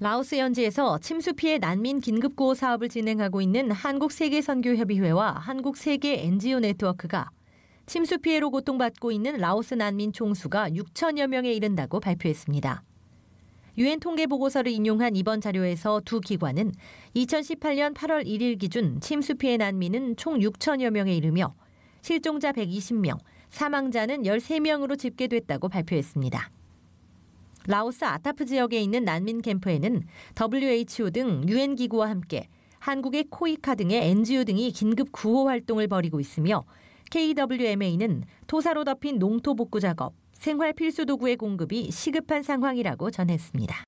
라오스 현지에서 침수 피해 난민 긴급 구호 사업을 진행하고 있는 한국 세계 선교 협의회와 한국 세계 NGO 네트워크가 침수 피해로 고통받고 있는 라오스 난민 총수가 6천여 명에 이른다고 발표했습니다. 유엔 통계 보고서를 인용한 이번 자료에서 두 기관은 2018년 8월 1일 기준 침수 피해 난민은 총 6천여 명에 이르며 실종자 120명, 사망자는 13명으로 집계됐다고 발표했습니다. 라오스 아타프 지역에 있는 난민 캠프에는 WHO 등 유엔 기구와 함께 한국의 코이카 등의 NGO 등이 긴급 구호 활동을 벌이고 있으며 KWMA는 토사로 덮인 농토 복구 작업, 생활 필수 도구의 공급이 시급한 상황이라고 전했습니다.